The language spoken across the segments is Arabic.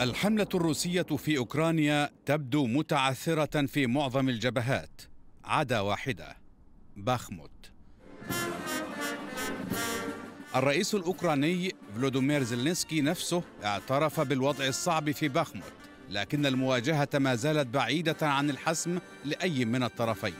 الحملة الروسية في أوكرانيا تبدو متعثرة في معظم الجبهات عدا واحدة باخموت الرئيس الأوكراني فلودومير زيلنسكي نفسه اعترف بالوضع الصعب في باخموت لكن المواجهة ما زالت بعيدة عن الحسم لأي من الطرفين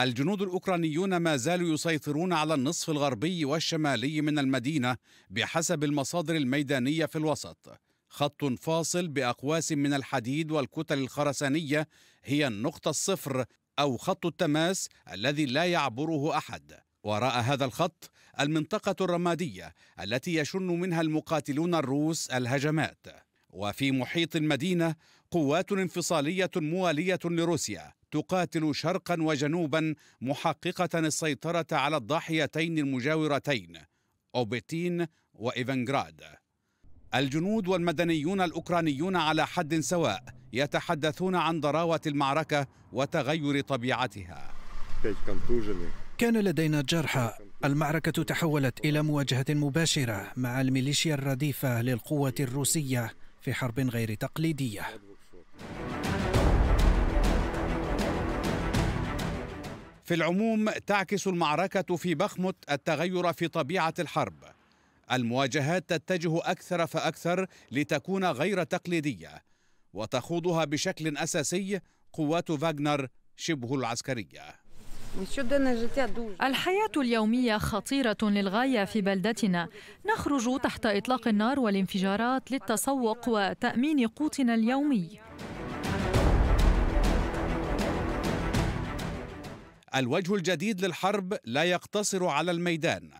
الجنود الأوكرانيون ما زالوا يسيطرون على النصف الغربي والشمالي من المدينة بحسب المصادر الميدانية في الوسط خط فاصل باقواس من الحديد والكتل الخرسانيه هي النقطه الصفر او خط التماس الذي لا يعبره احد وراء هذا الخط المنطقه الرماديه التي يشن منها المقاتلون الروس الهجمات وفي محيط المدينه قوات انفصاليه مواليه لروسيا تقاتل شرقا وجنوبا محققه السيطره على الضاحيتين المجاورتين اوبتين وايفنغراد الجنود والمدنيون الاوكرانيون على حد سواء يتحدثون عن ضراوه المعركه وتغير طبيعتها كان لدينا جرحى المعركه تحولت الى مواجهه مباشره مع الميليشيا الرديفه للقوه الروسيه في حرب غير تقليديه في العموم تعكس المعركه في بخمت التغير في طبيعه الحرب المواجهات تتجه أكثر فأكثر لتكون غير تقليدية وتخوضها بشكل أساسي قوات فاغنر شبه العسكرية الحياة اليومية خطيرة للغاية في بلدتنا نخرج تحت إطلاق النار والانفجارات للتسوق وتأمين قوتنا اليومي الوجه الجديد للحرب لا يقتصر على الميدان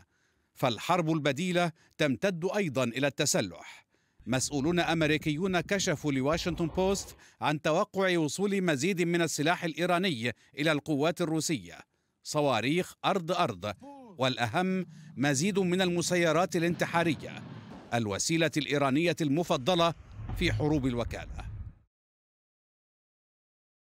فالحرب البديلة تمتد أيضا إلى التسلح مسؤولون أمريكيون كشفوا لواشنطن بوست عن توقع وصول مزيد من السلاح الإيراني إلى القوات الروسية صواريخ أرض أرض والأهم مزيد من المسيرات الانتحارية الوسيلة الإيرانية المفضلة في حروب الوكالة